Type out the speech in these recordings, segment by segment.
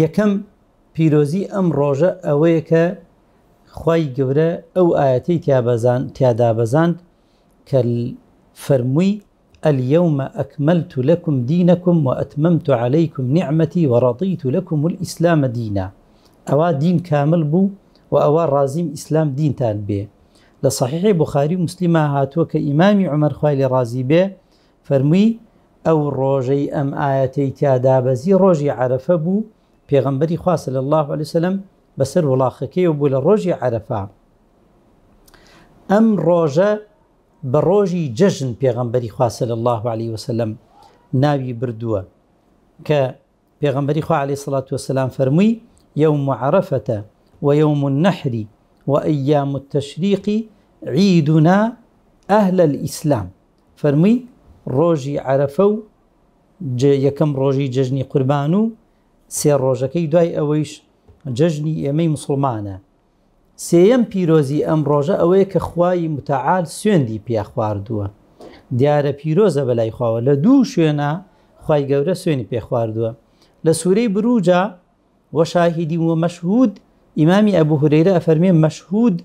یەکەم پیرۆزی ئەم ڕۆژە ئەوەیە کە خی گەورە ئەو تيا تیادابەزاند کە فرموي اليوم أكملت لكم دينكم وأتممت عليكم نعمتي ورضيت لكم الإسلام دينا أوا دين كامل بو وأوا رازم إسلام دين تان بي لصحيح بخاري مسلمة هاتو كإمام عمر خويل رازي بي فرموي أو روجي أم تيا دا بزي روجي عرف بو پێغەمبەری خواست لە الله عليه وسلم بەسەر وڵاخەکەی و بوو لە ڕۆژی عرفا ئەم ڕۆژە بە ڕۆژی جەژن خواست لە الله عليه وسلم ناوی بردووە کە پێغەمبەری خوا عليه سڵات وسلام فەرمووی يوم عرفة ويوم النحر وأيام التشريق عيدنا أهل الإسلام فرمي روجي عرفو یەکەم يكم روجي ججني قربانو سێ ڕۆژەکەی دوای ئەوەیش جەژنی ئێمەی مسلمانە سێەم پیرۆزی ئەم ڕۆژە ئەوەیە کە خوای متعاال سوێندی پیا خواردووە دیارە پیرۆزە بەلای خواوە لە دوو شوێنە خی گەورە سوێنی پێ خواردووە لە سوورەی بروجا وەشاهیدی وە مەشهود ئیمامی ئەبوو هورەیرە ئەفەرمێ مەشهود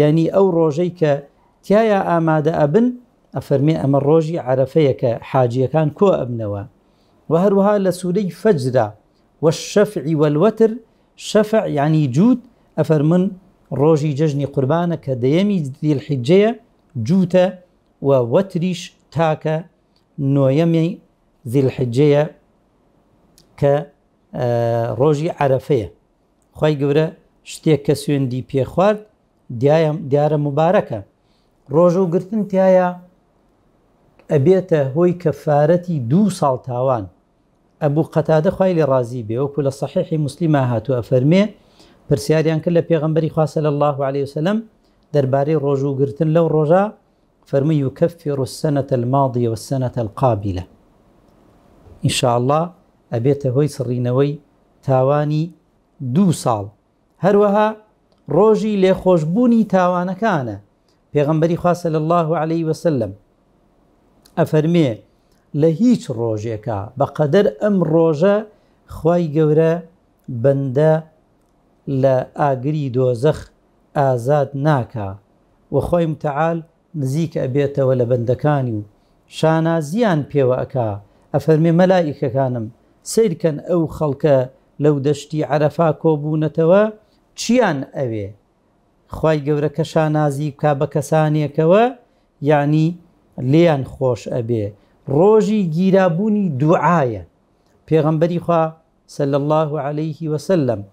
ینی ئەو ڕۆژەی کە تایە ئامادە ئەبن ئەفەرمێ ئەمە ڕۆژی عرفەیەکە حاجیەکان کۆ ئەبنەوە و هەروەها لە سوورەی فەجدا والشەفعی والوەتر شەفع ینی جووت ئەفەر من ڕۆژی جەژنی قوربانە کە دەیەمی دیلحیجەیە جووتە و وەتریش تاکە نۆیەمی زیلحجەیە کە ڕۆژی عرفەیە خی گەورە شتێک کە سوێندی پێخوارد دیارە مبارەکە ڕۆژ و گرتن تایە ئەبێتە هۆی کەفاەتی دوو ساڵ تاوان ابو قتاده خويل رازي به بێ وەکو لە صحیحی مسلما هاتووە فەرمێ پرسیاریان کرد لە پێغمبەری خواسە لە الله عليه وسلم درباري روجو دەربارەی ڕۆژوگرتن لەو ڕۆژە فەرمی و کەفی ڕسەنەتە الماضیە و سەنەتە القابلە ئینشاءله ئەبێتە هۆی سڕینەوەی تاوانی دوو ساڵ هەروەها ڕۆژی تاوانا تاوانەکانە بيغمبري خاص صلى الله عليه وسلم ئەفەرمێ لە هیچ ڕۆژێکە بەقەدر ئەم ڕۆژە خی گەورە بەندە لە ئاگری دۆزەخ ئازاد ناکە و خۆی متعاال نزیک ئەبێتەوە لە بەندەکانی و شانازیان پێوە ئەکا ئەفەرمێ مەلایکەکانم سیرکەن ئەو خەڵکە لەو دەشتی عەرەفا کۆبوونەتەوە چیان ئەوێ خی گەورەکە شانازی بک بە کەسانێکەوە ینی لێیان خۆش ئەبێ روجي جيرابوني دعايا پیغمبری خوا صلى الله عليه وسلم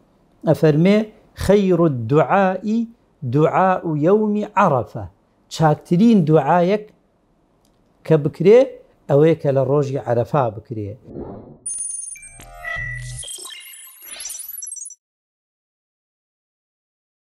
افرمي خير الدعاء دعاء يوم عرفة شاكترين دعايك كبكري اويك لروجي عرفة بكري